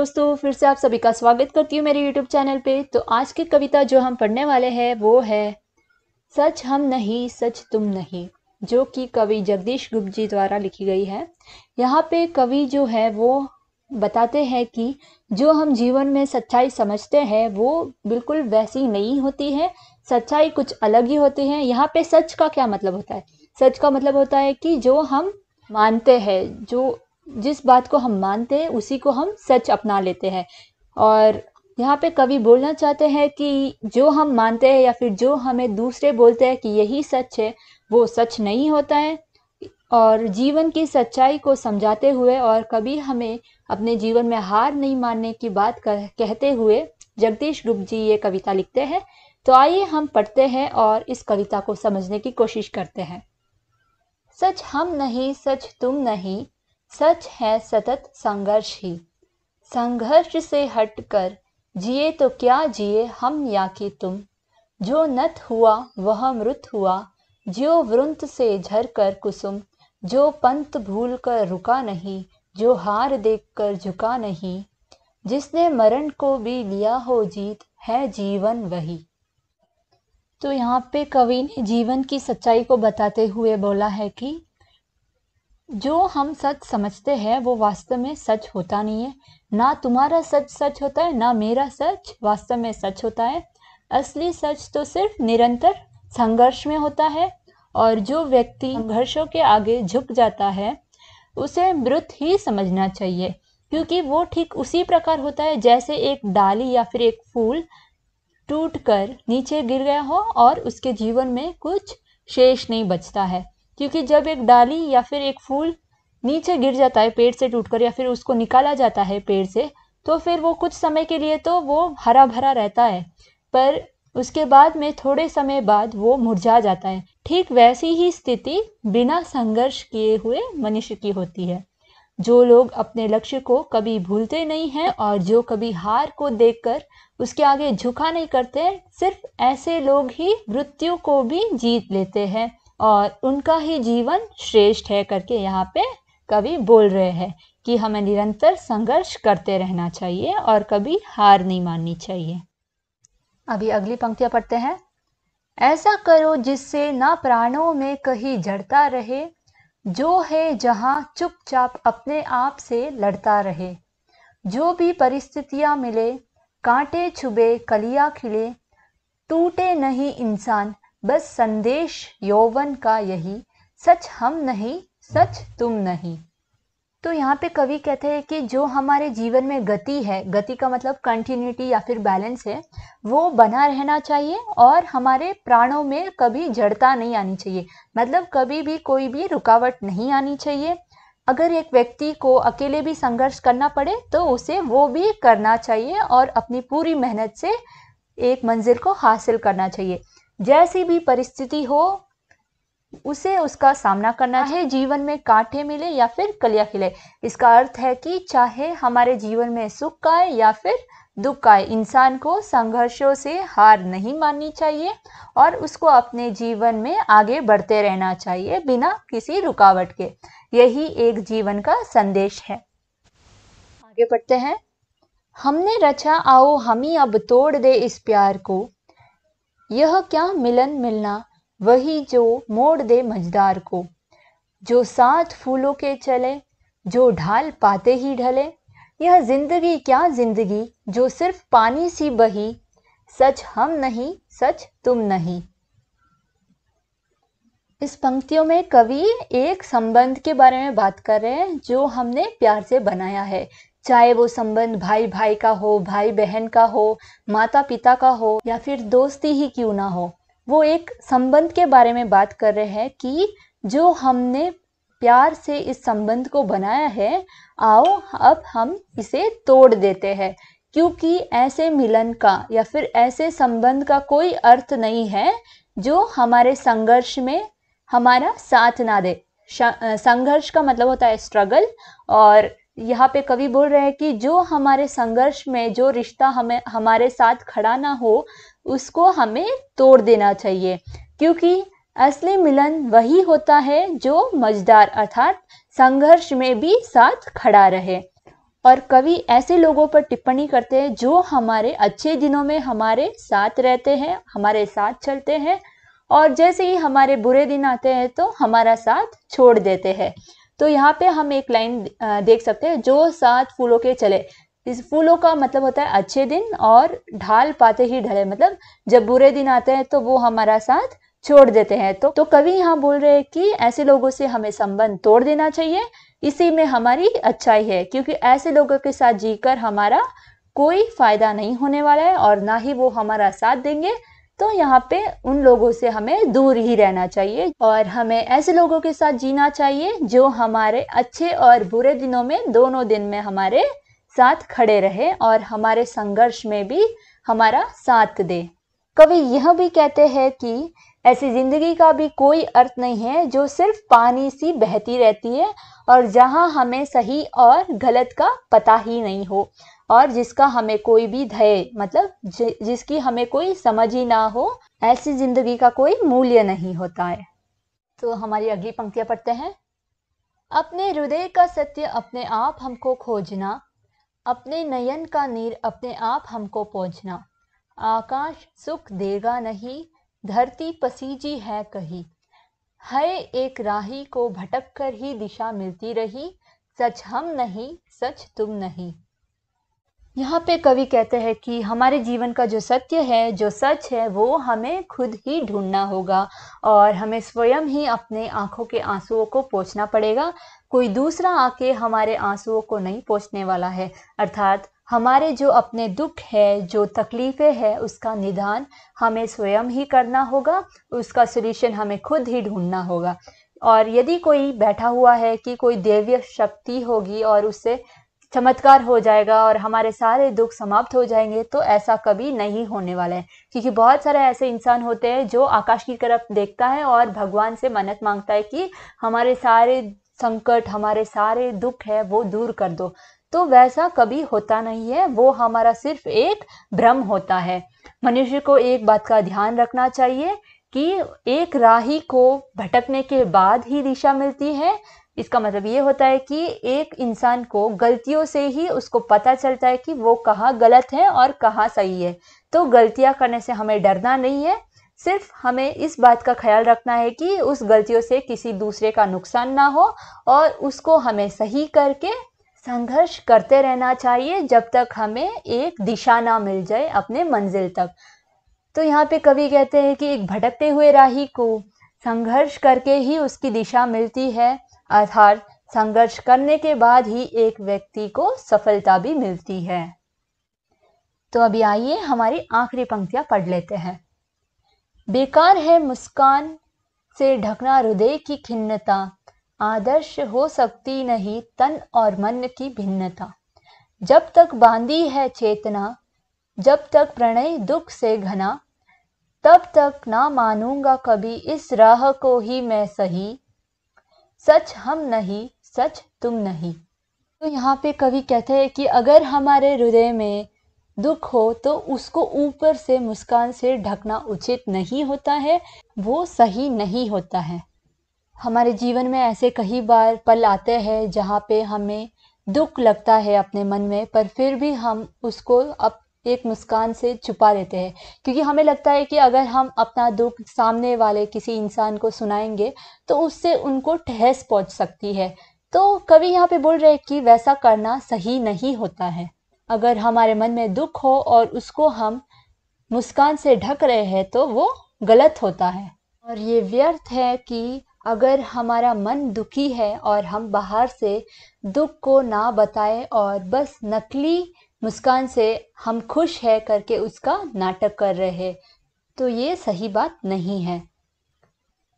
दोस्तों फिर से आप सभी का स्वागत करती हूँ मेरे YouTube चैनल पे तो आज की कविता जो हम पढ़ने वाले हैं वो है सच हम नहीं सच तुम नहीं जो कि कवि जगदीश गुप्त जी द्वारा लिखी गई है यहाँ पे कवि जो है वो बताते हैं कि जो हम जीवन में सच्चाई समझते हैं वो बिल्कुल वैसी नहीं होती है सच्चाई कुछ अलग ही होती है यहाँ पे सच का क्या मतलब होता है सच का मतलब होता है कि जो हम मानते हैं जो जिस बात को हम मानते हैं उसी को हम सच अपना लेते हैं और यहाँ पे कवि बोलना चाहते हैं कि जो हम मानते हैं या फिर जो हमें दूसरे बोलते हैं कि यही सच है वो सच नहीं होता है और जीवन की सच्चाई को समझाते हुए और कभी हमें अपने जीवन में हार नहीं मानने की बात कर, कहते हुए जगदीश गुप्त जी ये कविता लिखते हैं तो आइए हम पढ़ते हैं और इस कविता को समझने की कोशिश करते हैं सच हम नहीं सच तुम नहीं सच है सतत संघर्ष ही संघर्ष से हटकर जिए तो क्या जिए हम या कि तुम जो नत हुआ वह मृत हुआ जो वृंत से झर कर कुसुम जो पंत भूल कर रुका नहीं जो हार देख कर झुका नहीं जिसने मरण को भी लिया हो जीत है जीवन वही तो यहाँ पे कवि ने जीवन की सच्चाई को बताते हुए बोला है कि जो हम सच समझते हैं वो वास्तव में सच होता नहीं है ना तुम्हारा सच सच होता है ना मेरा सच वास्तव में सच होता है असली सच तो सिर्फ निरंतर संघर्ष में होता है और जो व्यक्ति संघर्षों के आगे झुक जाता है उसे मृत ही समझना चाहिए क्योंकि वो ठीक उसी प्रकार होता है जैसे एक डाली या फिर एक फूल टूट कर नीचे गिर गया हो और उसके जीवन में कुछ शेष नहीं बचता है क्योंकि जब एक डाली या फिर एक फूल नीचे गिर जाता है पेड़ से टूटकर या फिर उसको निकाला जाता है पेड़ से तो फिर वो कुछ समय के लिए तो वो हरा भरा रहता है पर उसके बाद में थोड़े समय बाद वो मुरझा जाता है ठीक वैसी ही स्थिति बिना संघर्ष किए हुए मनुष्य की होती है जो लोग अपने लक्ष्य को कभी भूलते नहीं हैं और जो कभी हार को देखकर उसके आगे झुका नहीं करते सिर्फ ऐसे लोग ही मृत्यु को भी जीत लेते हैं और उनका ही जीवन श्रेष्ठ है करके यहाँ पे कवि बोल रहे हैं कि हमें निरंतर संघर्ष करते रहना चाहिए और कभी हार नहीं माननी चाहिए अभी अगली पंक्तियां पढ़ते हैं ऐसा करो जिससे ना प्राणों में कहीं जड़ता रहे जो है जहां चुपचाप अपने आप से लड़ता रहे जो भी परिस्थितियां मिले कांटे छुबे कलिया खिले टूटे नहीं इंसान बस संदेश यौवन का यही सच हम नहीं सच तुम नहीं तो यहाँ पे कवि कहते हैं कि जो हमारे जीवन में गति है गति का मतलब कंटिन्यूटी या फिर बैलेंस है वो बना रहना चाहिए और हमारे प्राणों में कभी जड़ता नहीं आनी चाहिए मतलब कभी भी कोई भी रुकावट नहीं आनी चाहिए अगर एक व्यक्ति को अकेले भी संघर्ष करना पड़े तो उसे वो भी करना चाहिए और अपनी पूरी मेहनत से एक मंजिल को हासिल करना चाहिए जैसी भी परिस्थिति हो उसे उसका सामना करना अच्छा। है जीवन में कांटे मिले या फिर कलिया खिले इसका अर्थ है कि चाहे हमारे जीवन में सुख आए या फिर दुख आए इंसान को संघर्षों से हार नहीं माननी चाहिए और उसको अपने जीवन में आगे बढ़ते रहना चाहिए बिना किसी रुकावट के यही एक जीवन का संदेश है आगे बढ़ते हैं हमने रचा आओ हम ही अब तोड़ दे इस प्यार को यह क्या मिलन मिलना वही जो मोड़ दे मझदार को जो साथ फूलों के चले जो ढाल पाते ही ढले यह जिंदगी क्या जिंदगी जो सिर्फ पानी सी बही सच हम नहीं सच तुम नहीं इस पंक्तियों में कवि एक संबंध के बारे में बात कर रहे हैं जो हमने प्यार से बनाया है चाहे वो संबंध भाई भाई का हो भाई बहन का हो माता पिता का हो या फिर दोस्ती ही क्यों ना हो वो एक संबंध के बारे में बात कर रहे हैं कि जो हमने प्यार से इस संबंध को बनाया है आओ अब हम इसे तोड़ देते हैं क्योंकि ऐसे मिलन का या फिर ऐसे संबंध का कोई अर्थ नहीं है जो हमारे संघर्ष में हमारा साथ ना दे संघर्ष का मतलब होता है स्ट्रगल और यहाँ पे कवि बोल रहे हैं कि जो हमारे संघर्ष में जो रिश्ता हमें हमारे साथ खड़ा ना हो उसको हमें तोड़ देना चाहिए क्योंकि असली मिलन वही होता है जो मजदार अर्थात संघर्ष में भी साथ खड़ा रहे और कवि ऐसे लोगों पर टिप्पणी करते हैं जो हमारे अच्छे दिनों में हमारे साथ रहते हैं हमारे साथ चलते हैं और जैसे ही हमारे बुरे दिन आते हैं तो हमारा साथ छोड़ देते हैं तो यहाँ पे हम एक लाइन देख सकते हैं जो सात फूलों के चले इस फूलों का मतलब होता है अच्छे दिन और ढाल पाते ही ढले मतलब जब बुरे दिन आते हैं तो वो हमारा साथ छोड़ देते हैं तो तो कवि यहाँ बोल रहे हैं कि ऐसे लोगों से हमें संबंध तोड़ देना चाहिए इसी में हमारी अच्छाई है क्योंकि ऐसे लोगों के साथ जीकर हमारा कोई फायदा नहीं होने वाला है और ना ही वो हमारा साथ देंगे तो यहाँ पे उन लोगों से हमें दूर ही रहना चाहिए और हमें ऐसे लोगों के साथ जीना चाहिए जो हमारे अच्छे और बुरे दिनों में दोनों दिन में हमारे साथ खड़े रहे और हमारे संघर्ष में भी हमारा साथ दे कवि यह भी कहते हैं कि ऐसी जिंदगी का भी कोई अर्थ नहीं है जो सिर्फ पानी सी बहती रहती है और जहाँ हमें सही और गलत का पता ही नहीं हो और जिसका हमें कोई भी धय मतलब जि, जिसकी हमें कोई समझ ही ना हो ऐसी जिंदगी का कोई मूल्य नहीं होता है तो हमारी अगली पंक्तियां पढ़ते हैं अपने हृदय का सत्य अपने आप हमको खोजना अपने नयन का नीर अपने आप हमको पहुंचना आकाश सुख देगा नहीं धरती पसीजी है कही है एक राही को भटक कर ही दिशा मिलती रही सच हम नहीं सच तुम नहीं यहाँ पे कवि कहते हैं कि हमारे जीवन का जो सत्य है जो सच है वो हमें खुद ही ढूंढना होगा और हमें स्वयं ही अपने आंखों के आंसुओं को पोछना पड़ेगा कोई दूसरा आके हमारे आंसुओं को नहीं पोछने वाला है अर्थात हमारे जो अपने दुख है जो तकलीफ़ें हैं उसका निदान हमें स्वयं ही करना होगा उसका सोल्यूशन हमें खुद ही ढूंढना होगा और यदि कोई बैठा हुआ है कि कोई देव्य शक्ति होगी और उससे चमत्कार हो जाएगा और हमारे सारे दुख समाप्त हो जाएंगे तो ऐसा कभी नहीं होने वाला है क्योंकि बहुत सारे ऐसे इंसान होते हैं जो आकाश की तरफ देखता है और भगवान से मन्नत मांगता है कि हमारे सारे संकट हमारे सारे दुख है वो दूर कर दो तो वैसा कभी होता नहीं है वो हमारा सिर्फ एक भ्रम होता है मनुष्य को एक बात का ध्यान रखना चाहिए कि एक राही को भटकने के बाद ही दिशा मिलती है इसका मतलब ये होता है कि एक इंसान को गलतियों से ही उसको पता चलता है कि वो कहाँ गलत है और कहाँ सही है तो गलतियाँ करने से हमें डरना नहीं है सिर्फ हमें इस बात का ख्याल रखना है कि उस गलतियों से किसी दूसरे का नुकसान ना हो और उसको हमें सही करके संघर्ष करते रहना चाहिए जब तक हमें एक दिशा ना मिल जाए अपने मंजिल तक तो यहाँ पे कवि कहते हैं कि एक भटकते हुए राही को संघर्ष करके ही उसकी दिशा मिलती है अर्थात संघर्ष करने के बाद ही एक व्यक्ति को सफलता भी मिलती है तो अभी आइए हमारी आखिरी पंक्तियां पढ़ लेते हैं बेकार है मुस्कान से ढकना हृदय की खिन्नता आदर्श हो सकती नहीं तन और मन की भिन्नता जब तक बांधी है चेतना जब तक प्रणय दुख से घना तब तक ना मानूंगा कभी इस राह को ही मैं सही सच हम नहीं सच तुम नहीं तो यहाँ पे कवि कहते हैं कि अगर हमारे हृदय में दुख हो तो उसको ऊपर से मुस्कान से ढकना उचित नहीं होता है वो सही नहीं होता है हमारे जीवन में ऐसे कई बार पल आते हैं जहाँ पे हमें दुख लगता है अपने मन में पर फिर भी हम उसको अब एक मुस्कान से छुपा देते हैं क्योंकि हमें लगता है कि अगर हम अपना दुख सामने वाले किसी इंसान को सुनाएंगे तो उससे उनको ठहस पहुंच सकती है तो कवि यहाँ पे बोल रहे हैं कि वैसा करना सही नहीं होता है अगर हमारे मन में दुख हो और उसको हम मुस्कान से ढक रहे हैं तो वो गलत होता है और ये व्यर्थ है कि अगर हमारा मन दुखी है और हम बाहर से दुख को ना बताएं और बस नकली मुस्कान से हम खुश है करके उसका नाटक कर रहे हैं तो ये सही बात नहीं है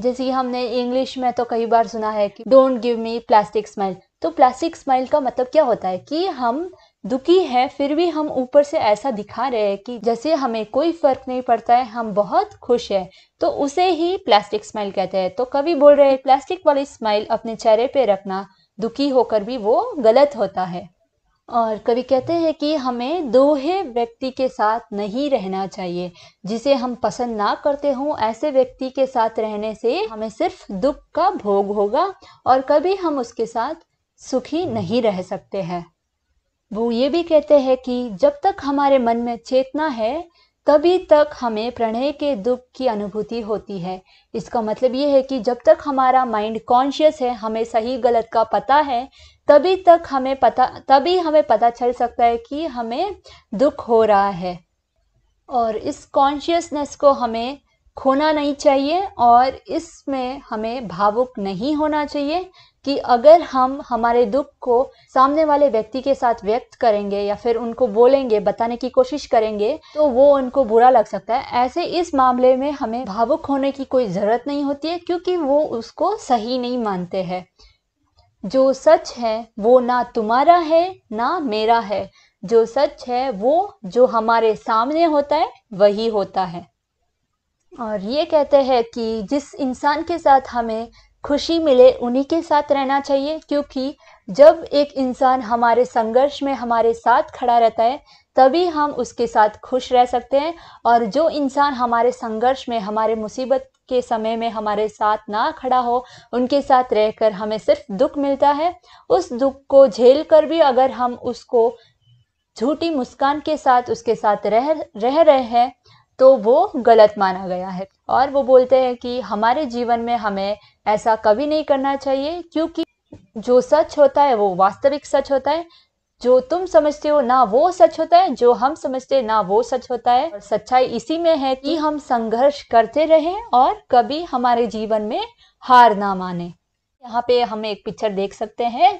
जैसे हमने इंग्लिश में तो कई बार सुना है कि don't give me plastic smile तो प्लास्टिक स्माइल का मतलब क्या होता है कि हम दुखी है फिर भी हम ऊपर से ऐसा दिखा रहे हैं कि जैसे हमें कोई फर्क नहीं पड़ता है हम बहुत खुश है तो उसे ही प्लास्टिक स्माइल कहते हैं तो कभी बोल रहे प्लास्टिक वाली स्माइल अपने चेहरे पे रखना दुखी होकर भी वो गलत होता है और कवि कहते हैं कि हमें दोहे व्यक्ति के साथ नहीं रहना चाहिए जिसे हम पसंद ना करते हों ऐसे व्यक्ति के साथ रहने से हमें सिर्फ दुख का भोग होगा और कभी हम उसके साथ सुखी नहीं रह सकते हैं वो ये भी कहते हैं कि जब तक हमारे मन में चेतना है तभी तक हमें प्रणय के दुख की अनुभूति होती है इसका मतलब ये है कि जब तक हमारा माइंड कॉन्शियस है हमें सही गलत का पता है तभी तक हमें पता तभी हमें पता चल सकता है कि हमें दुख हो रहा है और इस कॉन्शियसनेस को हमें खोना नहीं चाहिए और इसमें हमें भावुक नहीं होना चाहिए कि अगर हम हमारे दुख को सामने वाले व्यक्ति के साथ व्यक्त करेंगे या फिर उनको बोलेंगे बताने की कोशिश करेंगे तो वो उनको बुरा लग सकता है ऐसे इस मामले में हमें भावुक होने की कोई ज़रूरत नहीं होती है क्योंकि वो उसको सही नहीं मानते हैं जो सच है वो ना तुम्हारा है ना मेरा है जो सच है वो जो हमारे सामने होता है वही होता है और ये कहते हैं कि जिस इंसान के साथ हमें खुशी मिले उन्हीं के साथ रहना चाहिए क्योंकि जब एक इंसान हमारे संघर्ष में हमारे साथ खड़ा रहता है तभी हम उसके साथ खुश रह सकते हैं और जो इंसान हमारे संघर्ष में हमारे मुसीबत के समय में हमारे साथ ना खड़ा हो उनके साथ रहकर हमें सिर्फ दुख मिलता है उस दुख को झेल कर भी अगर हम उसको झूठी मुस्कान के साथ उसके साथ रह रह रहे हैं तो वो गलत माना गया है और वो बोलते हैं कि हमारे जीवन में हमें ऐसा कभी नहीं करना चाहिए क्योंकि जो सच होता है वो वास्तविक सच होता है जो तुम समझते हो ना वो सच होता है जो हम समझते ना वो सच होता है सच्चाई इसी में है कि हम संघर्ष करते रहे और कभी हमारे जीवन में हार ना माने यहाँ पे हम एक पिक्चर देख सकते हैं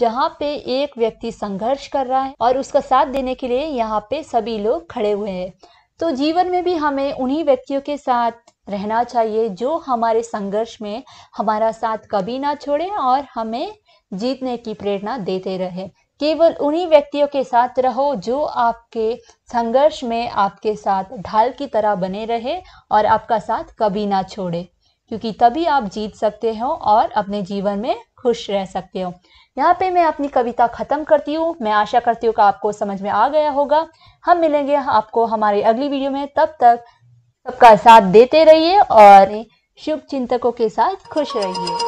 जहाँ पे एक व्यक्ति संघर्ष कर रहा है और उसका साथ देने के लिए यहाँ पे सभी लोग खड़े हुए हैं तो जीवन में भी हमें उन्हीं व्यक्तियों के साथ रहना चाहिए जो हमारे संघर्ष में हमारा साथ कभी ना छोड़े और हमें जीतने की प्रेरणा देते रहे केवल उन्हीं व्यक्तियों के साथ रहो जो आपके संघर्ष में आपके साथ ढाल की तरह बने रहे और आपका साथ कभी ना छोड़े क्योंकि तभी आप जीत सकते हो और अपने जीवन में खुश रह सकते हो यहाँ पे मैं अपनी कविता ख़त्म करती हूँ मैं आशा करती हूँ कि आपको समझ में आ गया होगा हम मिलेंगे आपको हमारे अगली वीडियो में तब तक सबका साथ देते रहिए और शुभ चिंतकों के साथ खुश रहिए